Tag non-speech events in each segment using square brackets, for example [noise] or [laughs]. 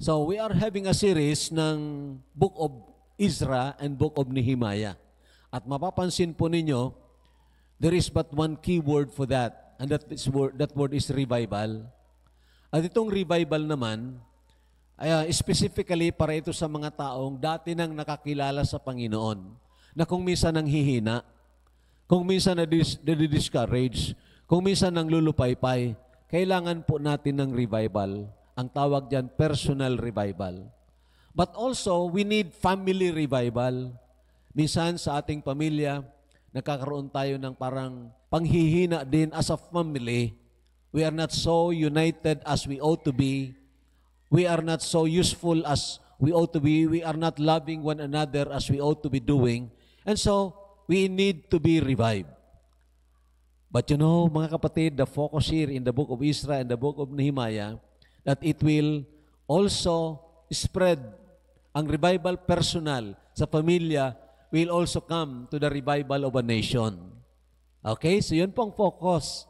So we are having a series ng Book of Ezra and Book of Nehemiah. At mapapansin po ninyo, there is but one key word for that. And that, is word, that word is revival. At itong revival naman, uh, specifically para ito sa mga taong dati nang nakakilala sa Panginoon, na kung minsan nang hihina, kung minsan na discourage, kung minsan nang lulupaypay, kailangan po natin ng revival ang tawag diyan personal revival. But also, we need family revival. Minsan sa ating pamilya, nagkakaroon tayo ng parang panghihina din as a family. We are not so united as we ought to be. We are not so useful as we ought to be. We are not loving one another as we ought to be doing. And so, we need to be revived. But you know, mga kapatid, the focus here in the book of Israel and the book of Nehemiah that it will also spread ang revival personal sa pamilya will also come to the revival of a nation. Okay? So yun po ang focus.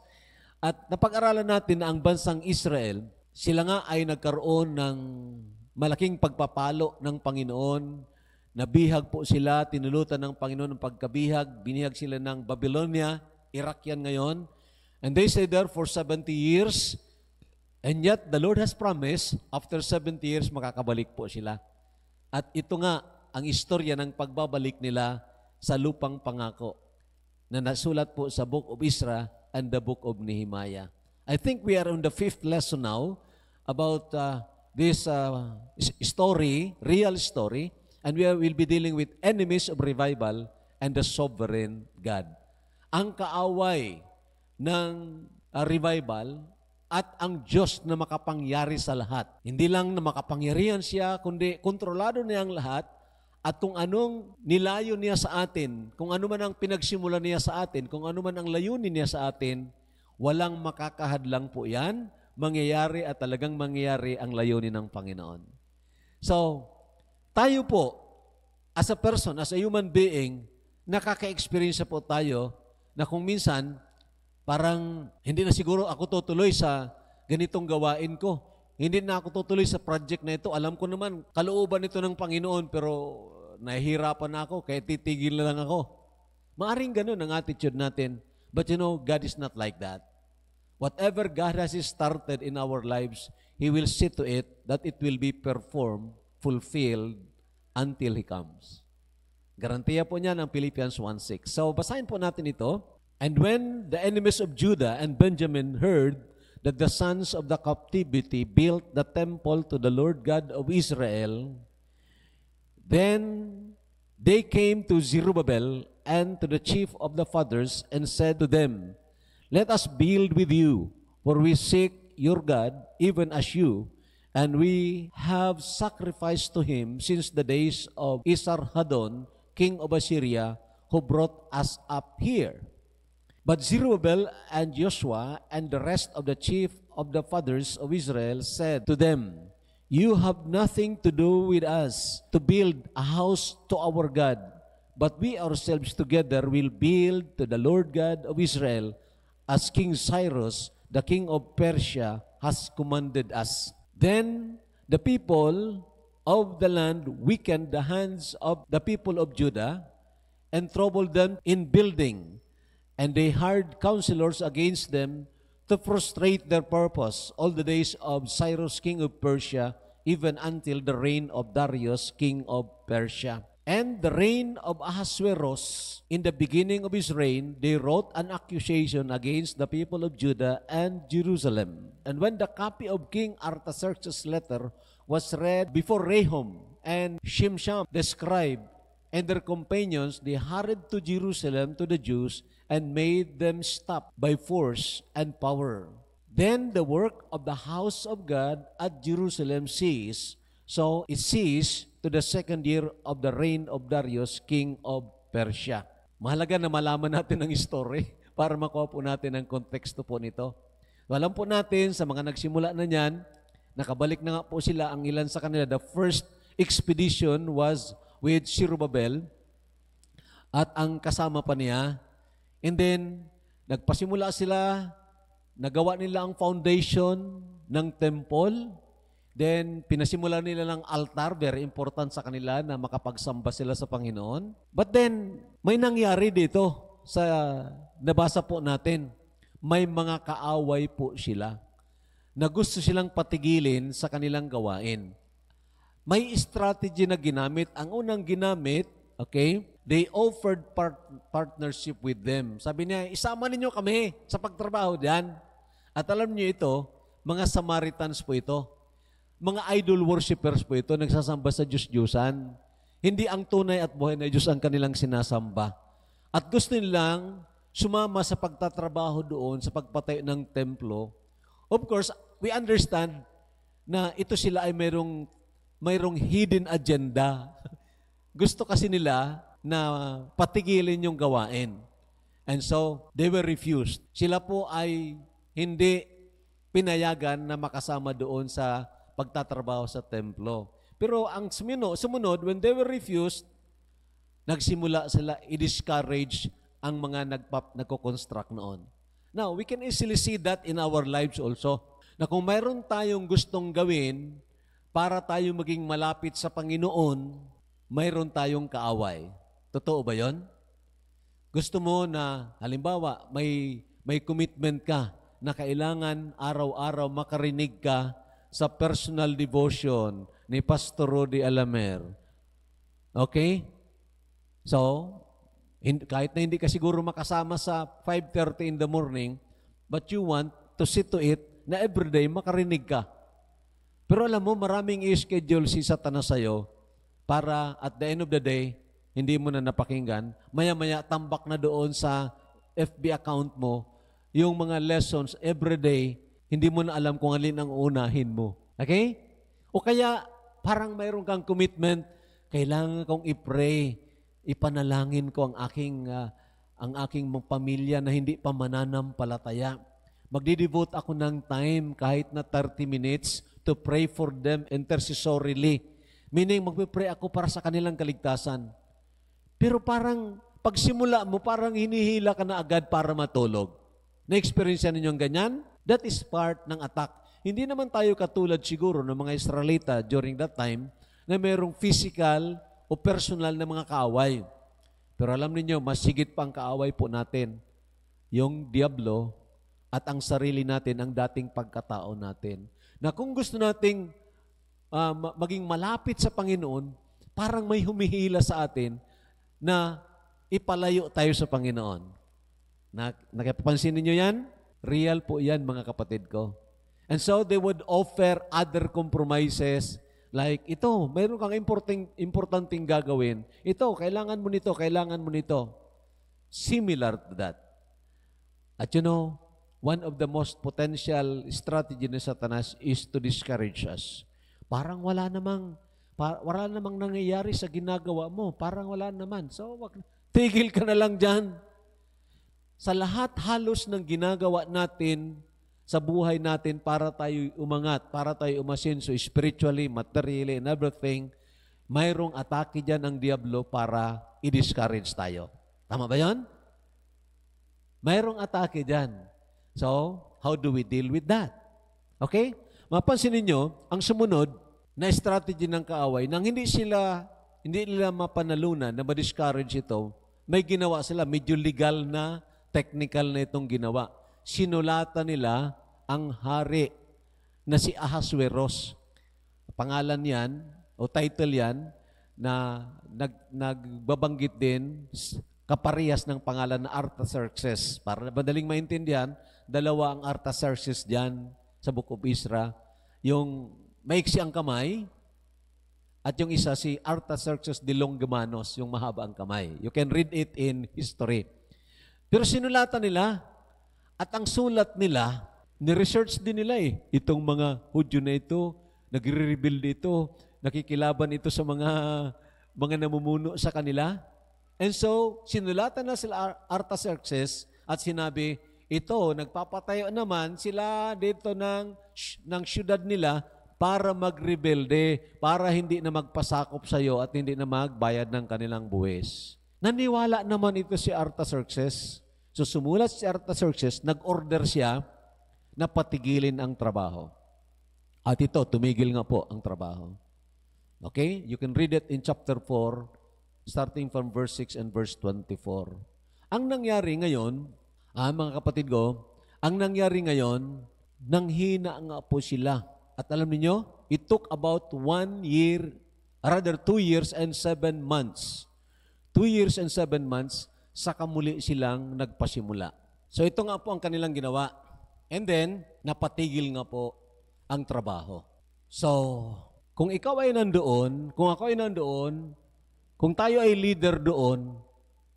At napag-aralan natin na ang bansang Israel, sila nga ay nagkaroon ng malaking pagpapalo ng Panginoon. Nabihag po sila, tinulutan ng Panginoon ng pagkabihag, binihag sila ng Babylonia, Iraq yan ngayon. And they stayed there for 70 years. And yet, the Lord has promised, after 70 years, makakabalik po sila. At ito nga, ang istorya ng pagbabalik nila sa lupang pangako na nasulat po sa Book of Isra and the Book of Nehemiah. I think we are on the fifth lesson now about uh, this uh, story, real story, and we will be dealing with enemies of revival and the sovereign God. Ang kaaway ng uh, revival at ang Diyos na makapangyari sa lahat. Hindi lang na makapangyarihan siya, kundi kontrolado niya ang lahat at kung anong nilayo niya sa atin, kung ano man ang pinagsimula niya sa atin, kung ano man ang layunin niya sa atin, walang makakahadlang po yan, mangyayari at talagang mangyayari ang layunin ng Panginoon. So, tayo po, as a person, as a human being, nakaka-experience po tayo na kung minsan, Parang hindi na siguro ako tutuloy sa ganitong gawain ko. Hindi na ako tutuloy sa project na ito. Alam ko naman, kalooban ito ng Panginoon pero nahihirapan na ako kaya titigil na lang ako. Maaring ganun ang attitude natin. But you know, God is not like that. Whatever God has started in our lives, He will see to it that it will be performed, fulfilled, until He comes. Garantiya po niya ng Philippians 1.6. So, basahin po natin ito. And when the enemies of Judah and Benjamin heard that the sons of the captivity built the temple to the Lord God of Israel, then they came to Zerubbabel and to the chief of the fathers and said to them, Let us build with you, for we seek your God, even as you, and we have sacrificed to him since the days of Esarhaddon, king of Assyria, who brought us up here. But Zerubbabel and Joshua and the rest of the chief of the fathers of Israel said to them, You have nothing to do with us to build a house to our God, but we ourselves together will build to the Lord God of Israel, as King Cyrus, the king of Persia, has commanded us. Then the people of the land weakened the hands of the people of Judah and troubled them in building and they hired counselors against them to frustrate their purpose all the days of Cyrus, king of Persia, even until the reign of Darius, king of Persia. And the reign of Ahasuerus, in the beginning of his reign, they wrote an accusation against the people of Judah and Jerusalem. And when the copy of King Artaxerxes' letter was read before Rahum and Shimsham, the scribe, and their companions, they hurried to Jerusalem to the Jews and made them stop by force and power. Then the work of the house of God at Jerusalem ceased. So it ceased to the second year of the reign of Darius, king of Persia. Mahalaga na malaman natin ang story [laughs] para makuha po natin ang konteksto po nito. So, po natin, sa mga nagsimula na niyan, nakabalik na nga po sila ang ilan sa kanila. The first expedition was with Sirubabel at ang kasama pa niya And then, nagpasimula sila, nagawa nila ang foundation ng temple, then pinasimula nila ng altar, very important sa kanila na makapagsamba sila sa Panginoon. But then, may nangyari dito sa nabasa po natin. May mga kaaway po sila na gusto silang patigilin sa kanilang gawain. May strategy na ginamit. Ang unang ginamit Okay? They offered part- partnership with them. Sabi niya, isama ninyo kami sa pagtrabaho diyan. At alam niyo ito, mga Samaritans po ito. Mga idol worshippers po ito, nagsasamba sa Diyos-Diyosan. Hindi ang tunay at buhay na Diyos ang kanilang sinasamba. At gusto nilang sumama sa pagtatrabaho doon, sa pagpatay ng templo. Of course, we understand na ito sila ay mayroong, mayroong hidden agenda gusto kasi nila na patigilin yung gawain. And so, they were refused. Sila po ay hindi pinayagan na makasama doon sa pagtatrabaho sa templo. Pero ang sumunod, when they were refused, nagsimula sila i-discourage ang mga nagpap, nagko-construct noon. Now, we can easily see that in our lives also, na kung mayroon tayong gustong gawin para tayo maging malapit sa Panginoon, mayroon tayong kaaway. Totoo ba yon? Gusto mo na, halimbawa, may, may commitment ka na kailangan araw-araw makarinig ka sa personal devotion ni Pastor Rudy Alamer. Okay? So, in, kahit na hindi ka siguro makasama sa 5.30 in the morning, but you want to sit to it na everyday makarinig ka. Pero alam mo, maraming i-schedule si Satanas sa'yo para at the end of the day, hindi mo na napakinggan, maya-maya tambak na doon sa FB account mo yung mga lessons every day, hindi mo na alam kung alin ang unahin mo. Okay? O kaya parang mayroon kang commitment, kailangan kong i-pray, ipanalangin ko ang aking uh, ang aking pamilya na hindi pa mananampalataya. Magdidevote ako ng time kahit na 30 minutes to pray for them intercessorily Meaning, magpipray ako para sa kanilang kaligtasan. Pero parang, pagsimula mo, parang hinihila ka na agad para matulog. Na-experience ninyo ang ganyan? That is part ng attack. Hindi naman tayo katulad siguro ng mga Israelita during that time na mayroong physical o personal na mga kaaway. Pero alam niyo mas higit pang kaaway po natin yung Diablo at ang sarili natin, ang dating pagkatao natin. Na kung gusto nating uh, maging malapit sa Panginoon, parang may humihila sa atin na ipalayo tayo sa Panginoon. Na, nakapansin niyo yan? Real po yan, mga kapatid ko. And so they would offer other compromises like ito, mayroon kang important, importanting gagawin. Ito, kailangan mo nito, kailangan mo nito. Similar to that. At you know, one of the most potential strategy ni Satanas is to discourage us. Parang wala namang para, wala namang nangyayari sa ginagawa mo. Parang wala naman. So, wag, tigil ka na lang dyan. Sa lahat halos ng ginagawa natin sa buhay natin para tayo umangat, para tayo umasenso spiritually, materially, and everything, mayroong atake dyan ang Diablo para i-discourage tayo. Tama ba yon? Mayroong atake dyan. So, how do we deal with that? Okay? Mapansin ninyo, ang sumunod na strategy ng kaaway, nang hindi sila, hindi nila mapanalunan na ma-discourage ito, may ginawa sila, medyo legal na, technical na itong ginawa. Sinulatan nila ang hari na si Ahasueros. Pangalan yan, o title yan, na nag, nagbabanggit din kaparehas ng pangalan na Artaxerxes. Para madaling maintindihan, dalawa ang Artaxerxes diyan sa Book of Isra. Yung maiksi ang kamay, at yung isa si Artaxerxes de Longimanos, yung mahaba ang kamay. You can read it in history. Pero sinulatan nila, at ang sulat nila, ni-research din nila eh. Itong mga Hudyo na ito, nagre-rebuild ito, nakikilaban ito sa mga mga namumuno sa kanila. And so, sinulatan na sila Artaxerxes at sinabi, ito, nagpapatayo naman sila dito ng, ng syudad nila para magrebelde, para hindi na magpasakop sa iyo at hindi na magbayad ng kanilang buwis. Naniwala naman ito si Artaxerxes. So sumulat si Artaxerxes, nag-order siya na patigilin ang trabaho. At ito, tumigil nga po ang trabaho. Okay? You can read it in chapter 4, starting from verse 6 and verse 24. Ang nangyari ngayon, Ah, mga kapatid ko, ang nangyari ngayon, nanghina nga po sila. At alam niyo, it took about one year, rather two years and seven months. Two years and seven months, saka muli silang nagpasimula. So ito nga po ang kanilang ginawa. And then, napatigil nga po ang trabaho. So, kung ikaw ay nandoon, kung ako ay nandoon, kung tayo ay leader doon,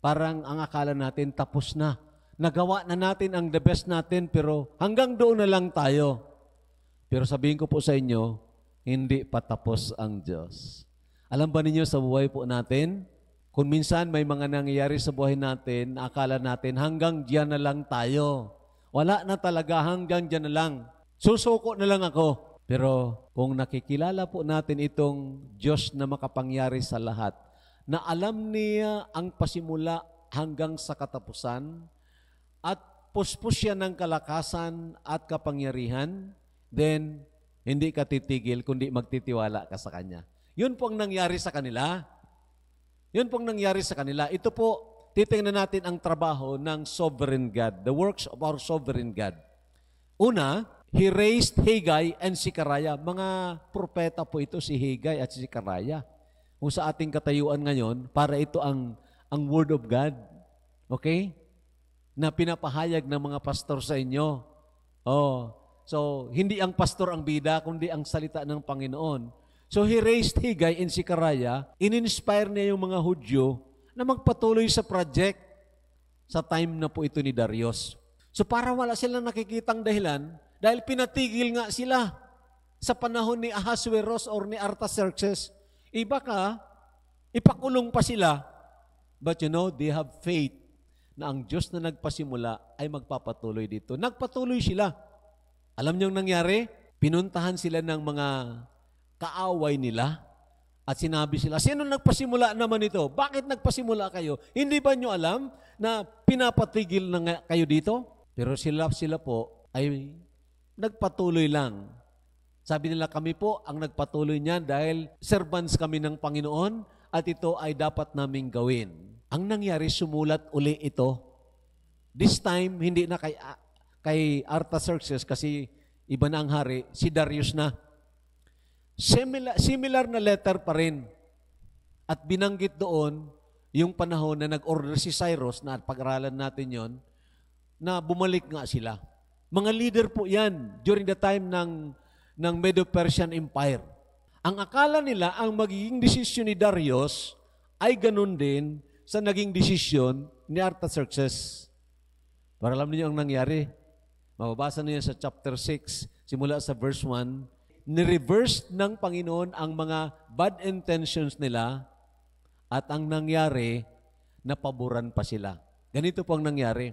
parang ang akala natin tapos na nagawa na natin ang the best natin pero hanggang doon na lang tayo. Pero sabihin ko po sa inyo, hindi pa tapos ang Diyos. Alam ba ninyo sa buhay po natin, kung minsan may mga nangyayari sa buhay natin, akala natin hanggang diyan na lang tayo. Wala na talaga hanggang diyan na lang. Susuko na lang ako. Pero kung nakikilala po natin itong Diyos na makapangyari sa lahat, na alam niya ang pasimula hanggang sa katapusan, puspos yan ng kalakasan at kapangyarihan, then hindi ka titigil kundi magtitiwala ka sa Kanya. Yun po ang nangyari sa kanila. Yun po ang nangyari sa kanila. Ito po, titingnan natin ang trabaho ng sovereign God, the works of our sovereign God. Una, He raised Haggai and Sikaraya. Mga propeta po ito, si Haggai at si Sikaraya. Kung sa ating katayuan ngayon, para ito ang, ang Word of God. Okay? na pinapahayag ng mga pastor sa inyo. Oh, so hindi ang pastor ang bida kundi ang salita ng Panginoon. So he raised Higay and Sikaraya, in-inspire niya yung mga Hudyo na magpatuloy sa project sa time na po ito ni Darius. So para wala silang nakikitang dahilan, dahil pinatigil nga sila sa panahon ni Ahasuerus or ni Artaxerxes, iba eh, ka, ipakulong pa sila. But you know, they have faith na ang Diyos na nagpasimula ay magpapatuloy dito. Nagpatuloy sila. Alam niyo ang nangyari? Pinuntahan sila ng mga kaaway nila at sinabi sila, sino nagpasimula naman ito? Bakit nagpasimula kayo? Hindi ba niyo alam na pinapatigil na kayo dito? Pero sila, sila po ay nagpatuloy lang. Sabi nila kami po ang nagpatuloy niyan dahil servants kami ng Panginoon at ito ay dapat naming gawin. Ang nangyari, sumulat uli ito. This time, hindi na kay, ah, kay Artaxerxes kasi iba na ang hari, si Darius na. Similar, similar na letter pa rin. At binanggit doon yung panahon na nag-order si Cyrus, na pag-aralan natin yon na bumalik nga sila. Mga leader po yan during the time ng, ng Medo-Persian Empire. Ang akala nila, ang magiging desisyon ni Darius ay ganun din sa naging desisyon ni Artaxerxes. Para alam niyo ang nangyari, mababasa niyo sa chapter 6, simula sa verse 1, ni-reverse ng Panginoon ang mga bad intentions nila at ang nangyari, napaboran pa sila. Ganito po ang nangyari.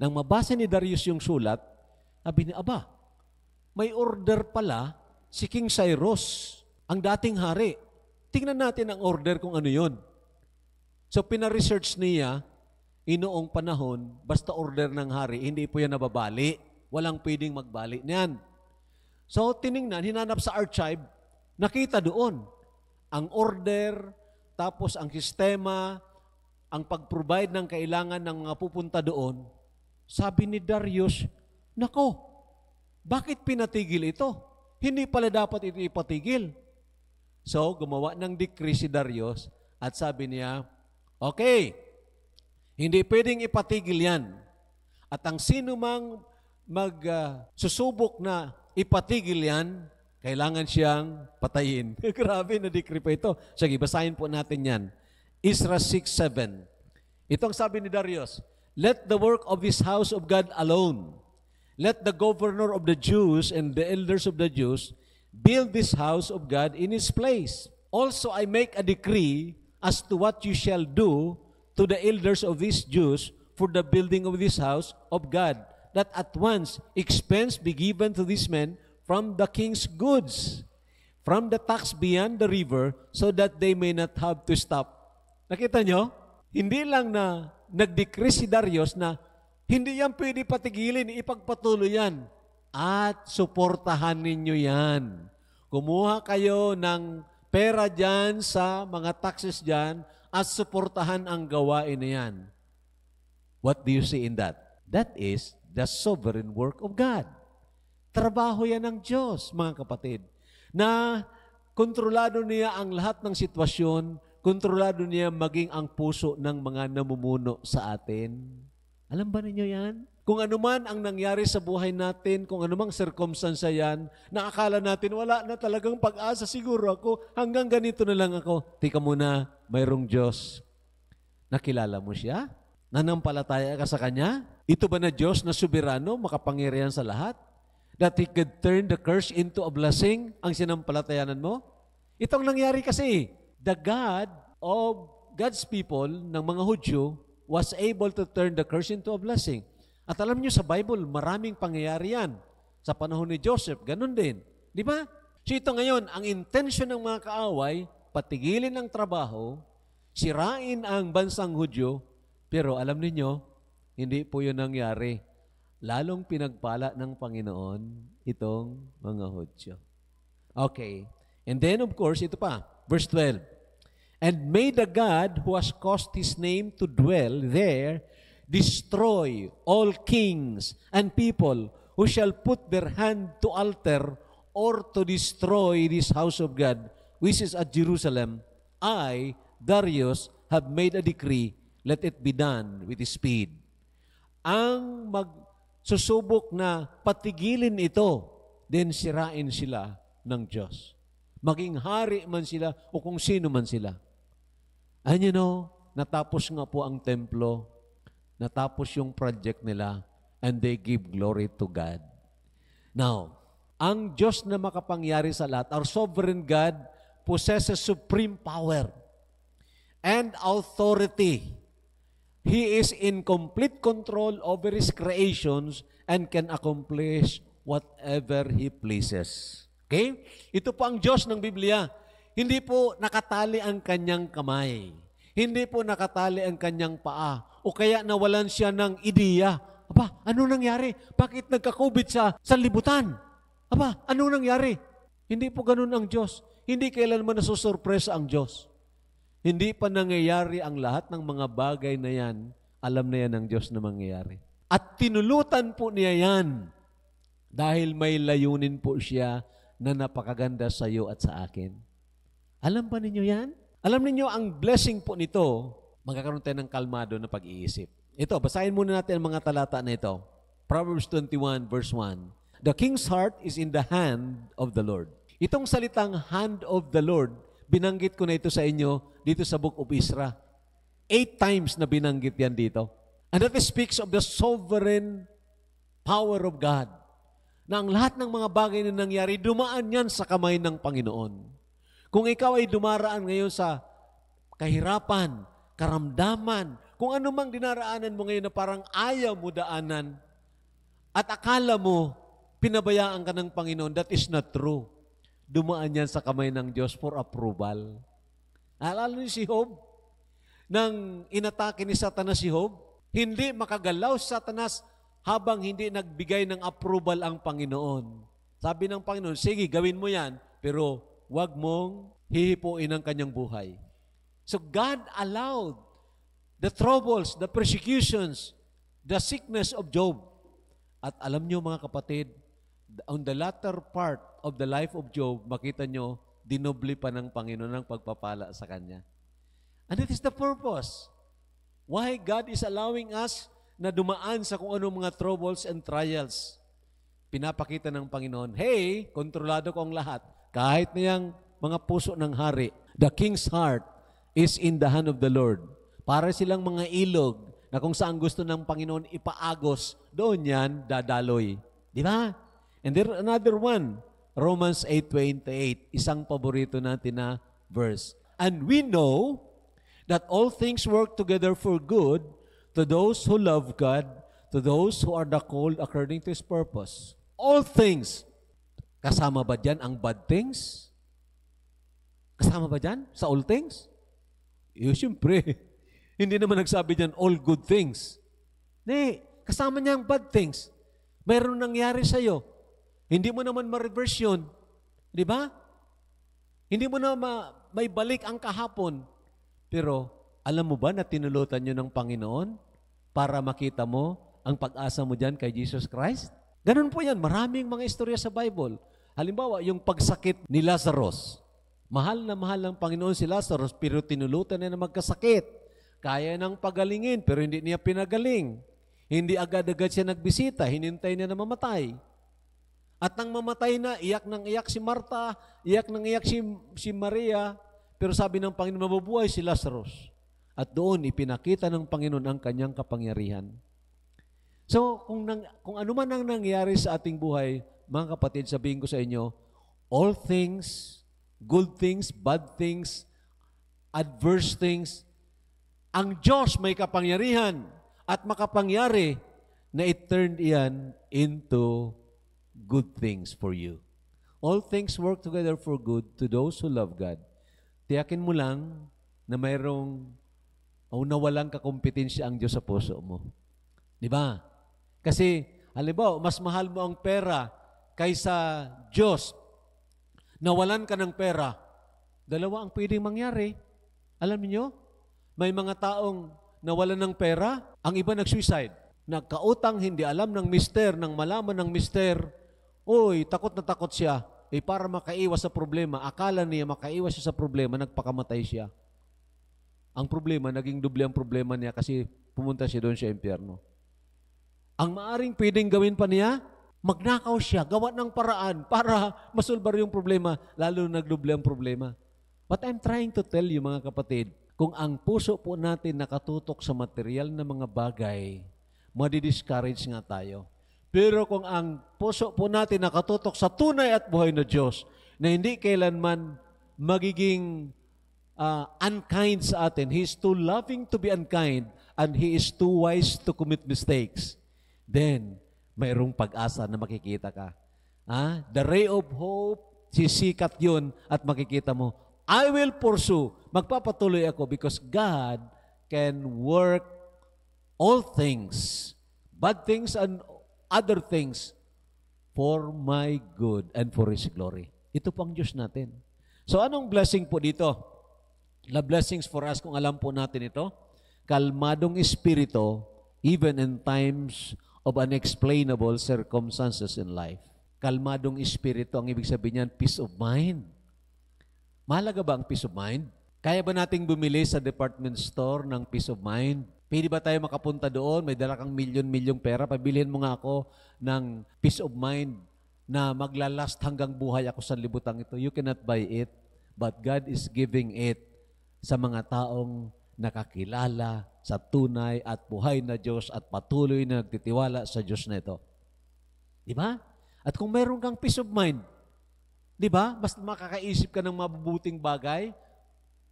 Nang mabasa ni Darius yung sulat, sabi ni Aba, may order pala si King Cyrus, ang dating hari. Tingnan natin ang order kung ano yon. So pina-research niya inoong panahon, basta order ng hari, hindi po yan nababali. Walang pwedeng magbali niyan. So tiningnan, hinanap sa archive, nakita doon ang order, tapos ang sistema, ang pag-provide ng kailangan ng mga pupunta doon. Sabi ni Darius, Nako, bakit pinatigil ito? Hindi pala dapat ito ipatigil. So, gumawa ng decree si Darius at sabi niya, Okay. Hindi pwedeng ipatigil yan. At ang sino mang magsusubok uh, na ipatigil yan, kailangan siyang patayin. [laughs] Grabe, nadikri pa ito. Sige, basahin po natin yan. Isra 6.7 Itong sabi ni Darius, Let the work of this house of God alone. Let the governor of the Jews and the elders of the Jews build this house of God in his place. Also, I make a decree as to what you shall do to the elders of these Jews for the building of this house of God, that at once expense be given to these men from the king's goods, from the tax beyond the river, so that they may not have to stop. Nakita nyo? Hindi lang na nag-decrease si Darius na hindi yan pwede patigilin, ipagpatuloy yan. At suportahan ninyo yan. Kumuha kayo ng pera dyan sa mga taxes dyan at suportahan ang gawain na yan. What do you see in that? That is the sovereign work of God. Trabaho yan ng Diyos, mga kapatid, na kontrolado niya ang lahat ng sitwasyon, kontrolado niya maging ang puso ng mga namumuno sa atin. Alam ba ninyo yan? Kung anuman ang nangyari sa buhay natin, kung anumang circumstance yan, nakakala natin wala na talagang pag-asa siguro ako, hanggang ganito na lang ako. Tika muna, mayroong Diyos. Nakilala mo siya? Nanampalataya ka sa Kanya? Ito ba na Diyos na soberano, makapangyarihan sa lahat? That He could turn the curse into a blessing ang sinampalatayanan mo? Itong nangyari kasi, the God of God's people, ng mga Hudyo, was able to turn the curse into a blessing. At alam niyo sa Bible, maraming pangyayari yan. Sa panahon ni Joseph, ganun din. Di ba? So ito ngayon, ang intention ng mga kaaway, patigilin ang trabaho, sirain ang bansang Hudyo, pero alam niyo hindi po yun nangyari. Lalong pinagpala ng Panginoon itong mga Hudyo. Okay. And then of course, ito pa, verse 12. And may the God who has caused His name to dwell there destroy all kings and people who shall put their hand to alter or to destroy this house of God, which is at Jerusalem. I, Darius, have made a decree, let it be done with speed. Ang magsusubok na patigilin ito, then sirain sila ng Diyos. Maging hari man sila o kung sino man sila. And you know, natapos nga po ang templo Natapos yung project nila and they give glory to God. Now, ang Diyos na makapangyari sa lahat, our sovereign God, possesses supreme power and authority. He is in complete control over His creations and can accomplish whatever He pleases. Okay? Ito po ang Diyos ng Biblia. Hindi po nakatali ang kanyang kamay. Hindi po nakatali ang kanyang paa o kaya nawalan siya ng ideya. Aba, ano nangyari? Bakit nagka-COVID sa, sa libutan? Aba, ano nangyari? Hindi po ganun ang Diyos. Hindi kailanman nasusurpresa ang Diyos. Hindi pa nangyayari ang lahat ng mga bagay na yan. Alam na yan ng Diyos na mangyayari. At tinulutan po niya yan dahil may layunin po siya na napakaganda sa iyo at sa akin. Alam ba ninyo yan? Alam ninyo ang blessing po nito magkakaroon tayo ng kalmado na pag-iisip. Ito, basahin muna natin ang mga talata na ito. Proverbs 21 verse 1. The king's heart is in the hand of the Lord. Itong salitang hand of the Lord, binanggit ko na ito sa inyo dito sa Book of Isra. Eight times na binanggit yan dito. And that speaks of the sovereign power of God. Na ang lahat ng mga bagay na nangyari, dumaan yan sa kamay ng Panginoon. Kung ikaw ay dumaraan ngayon sa kahirapan, karamdaman, kung ano mang dinaraanan mo ngayon na parang ayaw mo daanan at akala mo pinabayaan ka ng Panginoon, that is not true. Dumaan yan sa kamay ng Diyos for approval. Alala niyo si Job? Nang inatake ni Satanas si Job, hindi makagalaw si Satanas habang hindi nagbigay ng approval ang Panginoon. Sabi ng Panginoon, sige, gawin mo yan, pero wag mong hihipuin ang kanyang buhay. So God allowed the troubles, the persecutions, the sickness of Job. At alam nyo mga kapatid, on the latter part of the life of Job, makita nyo, dinobli pa ng Panginoon ang pagpapala sa kanya. And it is the purpose. Why God is allowing us na dumaan sa kung anong mga troubles and trials. Pinapakita ng Panginoon, Hey, kontrolado ko ang lahat. Kahit na yung mga puso ng hari, the king's heart is in the hand of the Lord. Para silang mga ilog na kung saan gusto ng Panginoon ipaagos, doon yan dadaloy. Di ba? And there another one, Romans 8.28, isang paborito natin na verse. And we know that all things work together for good to those who love God, to those who are the called according to His purpose. All things. Kasama ba dyan ang bad things? Kasama ba dyan sa all things? Eh, siyempre, [laughs] hindi naman nagsabi niyan all good things. Hindi, kasama niya ang bad things. Mayroon nangyari sa iyo. Hindi mo naman ma-reverse yun. Di ba? Hindi mo na ma- may balik ang kahapon. Pero, alam mo ba na tinulutan yun ng Panginoon para makita mo ang pag-asa mo dyan kay Jesus Christ? Ganun po yan. Maraming mga istorya sa Bible. Halimbawa, yung pagsakit ni Lazarus. Mahal na mahal ng Panginoon si Lazarus pero tinulutan niya na magkasakit. Kaya nang pagalingin pero hindi niya pinagaling. Hindi agad-agad siya nagbisita, hinintay niya na mamatay. At nang mamatay na, iyak ng iyak si Marta, iyak ng iyak si, si Maria, pero sabi ng Panginoon, mabubuhay si Lazarus. At doon, ipinakita ng Panginoon ang kanyang kapangyarihan. So, kung, nang, kung ano man ang nangyari sa ating buhay, mga kapatid, sabihin ko sa inyo, all things Good things, bad things, adverse things. Ang Diyos may kapangyarihan at makapangyari na it turned iyan into good things for you. All things work together for good to those who love God. Tiyakin mo lang na mayroong o oh, nawalang kakumpetensya ang Diyos sa puso mo. Di ba? Kasi, halimbawa, mas mahal mo ang pera kaysa Diyos nawalan ka ng pera, dalawa ang pwedeng mangyari. Alam niyo, may mga taong nawalan ng pera, ang iba nag-suicide. Nagkautang, hindi alam ng mister, nang malaman ng mister, oy, takot na takot siya. Eh para makaiwas sa problema, akala niya makaiwas siya sa problema, nagpakamatay siya. Ang problema, naging doble ang problema niya kasi pumunta siya doon sa impyerno. Ang maaring pwedeng gawin pa niya, Magnakaw siya, gawa ng paraan para [laughs] masulbar yung problema, lalo na nagdoble ang problema. But I'm trying to tell you mga kapatid, kung ang puso po natin nakatutok sa material na mga bagay, madi-discourage nga tayo. Pero kung ang puso po natin nakatutok sa tunay at buhay na Diyos, na hindi kailanman magiging uh, unkind sa atin. He is too loving to be unkind and He is too wise to commit mistakes. Then, mayroong pag-asa na makikita ka. Ha? The ray of hope, sisikat yun at makikita mo, I will pursue. Magpapatuloy ako because God can work all things, bad things and other things for my good and for His glory. Ito pang Diyos natin. So anong blessing po dito? The blessings for us, kung alam po natin ito, kalmadong espirito, even in times of unexplainable circumstances in life. Kalmadong espiritu, ang ibig sabihin niyan, peace of mind. Mahalaga ba ang peace of mind? Kaya ba nating bumili sa department store ng peace of mind? Pwede ba tayo makapunta doon? May dala kang milyon-milyong pera. Pabilihin mo nga ako ng peace of mind na maglalast hanggang buhay ako sa libutang ito. You cannot buy it, but God is giving it sa mga taong nakakilala sa tunay at buhay na Diyos at patuloy na nagtitiwala sa Diyos na ito. Di ba? At kung meron kang peace of mind, di ba? Basta makakaisip ka ng mabubuting bagay,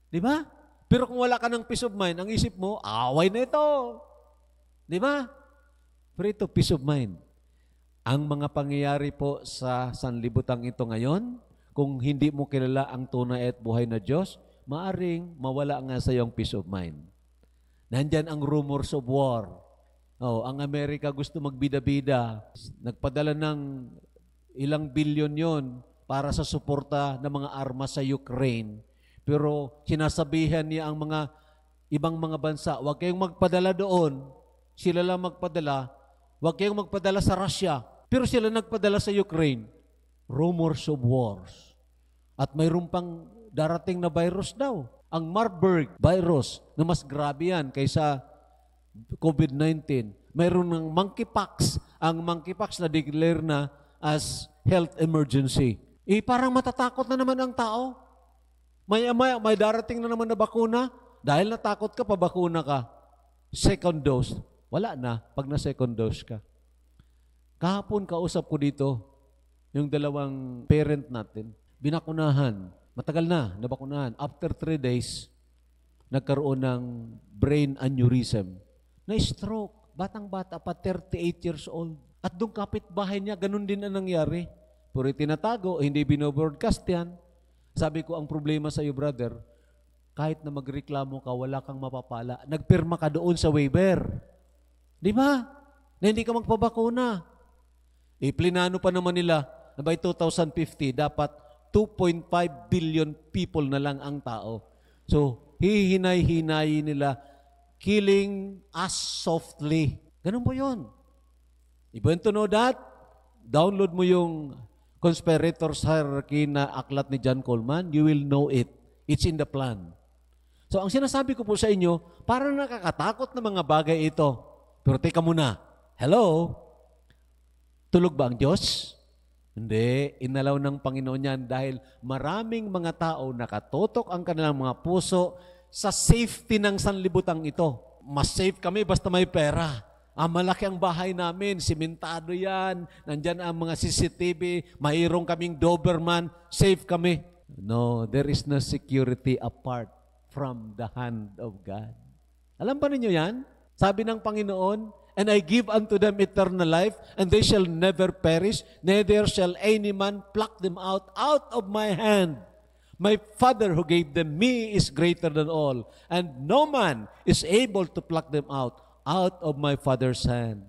di ba? Pero kung wala ka ng peace of mind, ang isip mo, away na ito. Di ba? Pero ito, peace of mind. Ang mga pangyayari po sa sanlibutan ito ngayon, kung hindi mo kilala ang tunay at buhay na Diyos, maaring mawala nga sa iyong peace of mind. Nandyan ang rumors of war. Oh, ang Amerika gusto magbida-bida. Nagpadala ng ilang bilyon yon para sa suporta ng mga armas sa Ukraine. Pero sinasabihan niya ang mga ibang mga bansa, huwag kayong magpadala doon, sila lang magpadala, huwag kayong magpadala sa Russia, pero sila nagpadala sa Ukraine. Rumors of wars. At mayroon pang darating na virus daw ang Marburg virus na mas grabe yan kaysa COVID-19. Mayroon ng monkeypox. Ang monkeypox na declare na as health emergency. Eh parang matatakot na naman ang tao. May, may, may darating na naman na bakuna. Dahil natakot ka, pabakuna ka. Second dose. Wala na pag na second dose ka. Kahapon kausap ko dito yung dalawang parent natin. Binakunahan matagal na nabakunahan. After three days, nagkaroon ng brain aneurysm na stroke. Batang-bata pa, 38 years old. At doon kapitbahay niya, ganun din ang nangyari. Pero tinatago, hindi binobroadcast yan. Sabi ko, ang problema sa iyo, brother, kahit na magreklamo ka, wala kang mapapala. Nagpirma ka doon sa waiver. Di ba? Na hindi ka magpabakuna. E, pa naman nila na by 2050, dapat 2.5 billion people na lang ang tao. So, hihinay-hinay nila, killing us softly. Ganun po yun. You want to know that? Download mo yung Conspirators Hierarchy na aklat ni John Coleman, you will know it. It's in the plan. So, ang sinasabi ko po sa inyo, para nakakatakot na mga bagay ito. Pero teka muna, hello? Tulog ba ang Diyos? Hindi, inalaw ng Panginoon yan dahil maraming mga tao nakatotok ang kanilang mga puso sa safety ng sanlibutan ito. Mas safe kami basta may pera. Ah, malaki ang bahay namin, simentado yan, nandyan ang mga CCTV, mayroong kaming Doberman, safe kami. No, there is no security apart from the hand of God. Alam pa ninyo yan? Sabi ng Panginoon, and I give unto them eternal life, and they shall never perish, neither shall any man pluck them out out of my hand. My Father who gave them me is greater than all, and no man is able to pluck them out out of my Father's hand.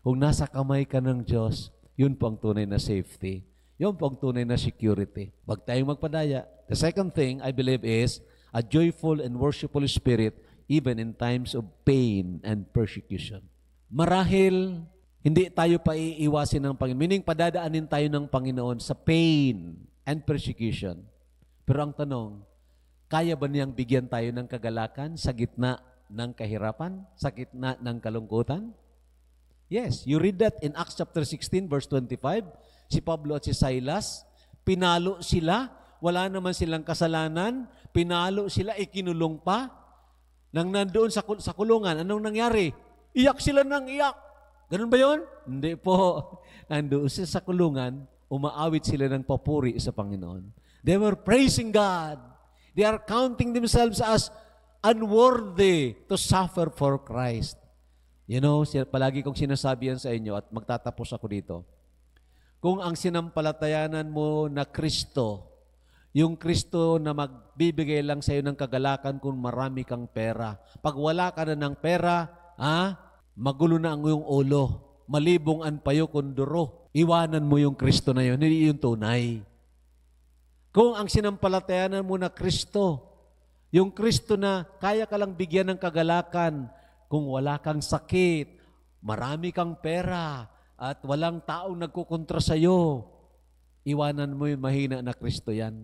Kung nasa kamay ka ng Diyos, yun po ang tunay na safety. Yun po ang tunay na security. Huwag tayong magpadaya. The second thing I believe is a joyful and worshipful spirit even in times of pain and persecution. Marahil, hindi tayo pa iiwasin ng Panginoon. Meaning, padadaanin tayo ng Panginoon sa pain and persecution. Pero ang tanong, kaya ba niyang bigyan tayo ng kagalakan sa gitna ng kahirapan, sa gitna ng kalungkutan? Yes, you read that in Acts chapter 16 verse 25. Si Pablo at si Silas, pinalo sila, wala naman silang kasalanan, pinalo sila, ikinulong pa. Nang nandoon sa, sa kulungan, anong nangyari? Iyak sila ng iyak. Ganun ba yun? Hindi po. [laughs] Nandoon sila sa kulungan, umaawit sila ng papuri sa Panginoon. They were praising God. They are counting themselves as unworthy to suffer for Christ. You know, palagi kong sinasabi yan sa inyo at magtatapos ako dito. Kung ang sinampalatayanan mo na Kristo, yung Kristo na magbibigay lang sa iyo ng kagalakan kung marami kang pera. Pag wala ka na ng pera, Ah, magulo na ang iyong ulo. Malibong ang payo kunduro. Iwanan mo yung Kristo na yun. Hindi yung tunay. Kung ang sinampalatayanan mo na Kristo, yung Kristo na kaya ka lang bigyan ng kagalakan kung wala kang sakit, marami kang pera, at walang taong nagkukontra sa iyo, iwanan mo yung mahina na Kristo yan.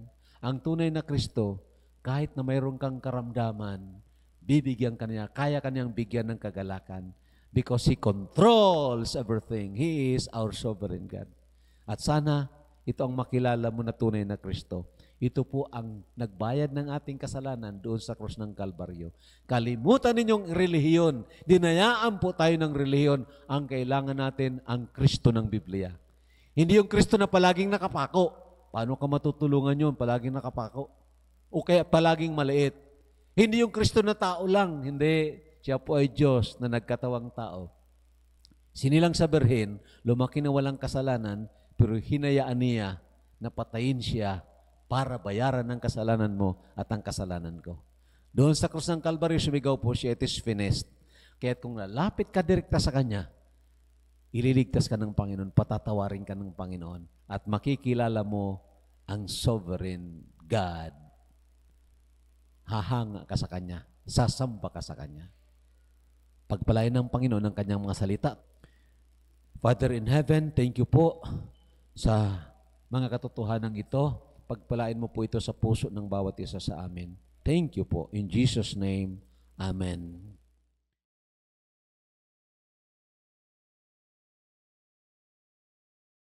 Ang tunay na Kristo, kahit na mayroon kang karamdaman, bibigyan kanya, kaya kanyang bigyan ng kagalakan because He controls everything. He is our sovereign God. At sana, ito ang makilala mo na tunay na Kristo. Ito po ang nagbayad ng ating kasalanan doon sa krus ng Kalbaryo. Kalimutan ninyong relihiyon. Dinayaan po tayo ng relihiyon. Ang kailangan natin ang Kristo ng Biblia. Hindi yung Kristo na palaging nakapako. Paano ka matutulungan yun? Palaging nakapako. O kaya palaging maliit hindi yung Kristo na tao lang, hindi. Siya po ay Diyos na nagkatawang tao. Sinilang sa berhin, lumaki na walang kasalanan, pero hinayaan niya na patayin siya para bayaran ang kasalanan mo at ang kasalanan ko. Doon sa krus ng Kalbaryo, sumigaw po siya, it is finished. Kaya't kung lalapit ka direkta sa Kanya, ililigtas ka ng Panginoon, patatawarin ka ng Panginoon, at makikilala mo ang sovereign God hahanga ka sa Kanya, sasamba ka sa Kanya. Pagpalain ng Panginoon ang Kanyang mga salita. Father in heaven, thank you po sa mga katotohanan ito. Pagpalain mo po ito sa puso ng bawat isa sa amin. Thank you po. In Jesus' name, Amen.